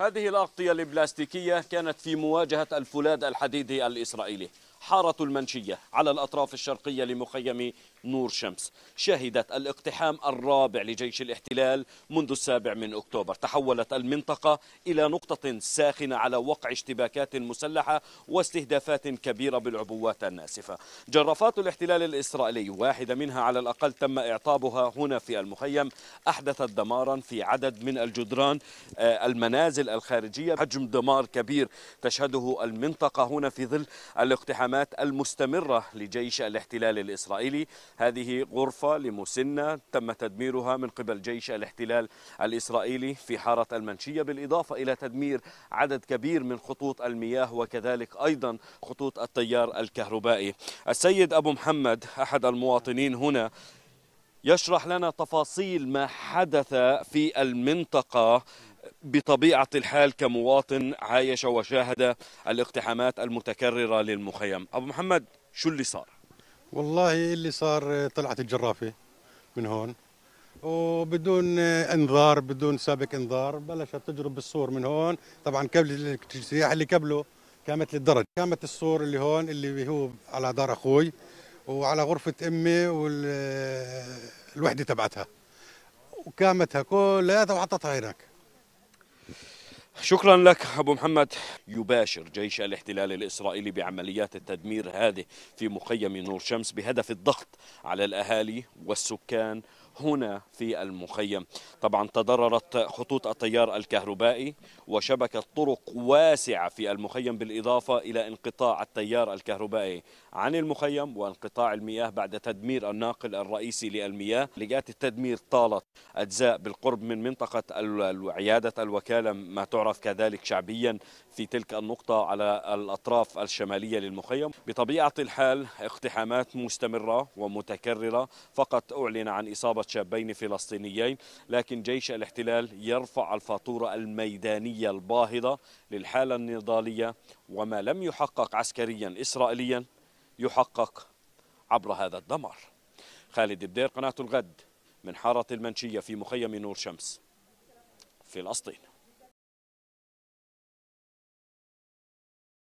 هذه الأغطية البلاستيكية كانت في مواجهة الفولاذ الحديدي الإسرائيلي حارة المنشية على الأطراف الشرقية لمخيم نور شمس شهدت الاقتحام الرابع لجيش الاحتلال منذ السابع من أكتوبر تحولت المنطقة إلى نقطة ساخنة على وقع اشتباكات مسلحة واستهدافات كبيرة بالعبوات الناسفة جرافات الاحتلال الإسرائيلي واحدة منها على الأقل تم إعطابها هنا في المخيم أحدثت دمارا في عدد من الجدران آه، المنازل الخارجية حجم دمار كبير تشهده المنطقة هنا في ظل الاقتحامات الهجمات المستمرة لجيش الاحتلال الإسرائيلي هذه غرفة لمسنة تم تدميرها من قبل جيش الاحتلال الإسرائيلي في حارة المنشية بالإضافة إلى تدمير عدد كبير من خطوط المياه وكذلك أيضا خطوط التيار الكهربائي السيد أبو محمد أحد المواطنين هنا يشرح لنا تفاصيل ما حدث في المنطقة بطبيعة الحال كمواطن عايش وشاهد الاقتحامات المتكررة للمخيم أبو محمد شو اللي صار؟ والله اللي صار آه، طلعت الجرافة من هون وبدون آه، انذار بدون سابق انذار بلشت تجرب الصور من هون طبعا قبل السياح اللي قبله كانت للدرج كانت السور اللي هون اللي هو على دار اخوي وعلى غرفه امي والوحده آه، تبعتها وكامتها كلها وحطتها هناك شكرا لك ابو محمد يباشر جيش الاحتلال الاسرائيلي بعمليات التدمير هذه في مخيم نور شمس بهدف الضغط على الاهالي والسكان هنا في المخيم طبعا تضررت خطوط التيار الكهربائي وشبكة طرق واسعة في المخيم بالإضافة إلى انقطاع التيار الكهربائي عن المخيم وانقطاع المياه بعد تدمير الناقل الرئيسي للمياه لقات التدمير طالت أجزاء بالقرب من منطقة عيادة الوكالة ما تعرف كذلك شعبيا في تلك النقطة على الأطراف الشمالية للمخيم بطبيعة الحال اقتحامات مستمرة ومتكررة فقط أعلن عن إصابة شابين فلسطينيين لكن جيش الاحتلال يرفع الفاتورة الميدانية الباهظة للحالة النضالية وما لم يحقق عسكريا إسرائيليا يحقق عبر هذا الدمار خالد بدير قناة الغد من حارة المنشية في مخيم نور شمس فلسطين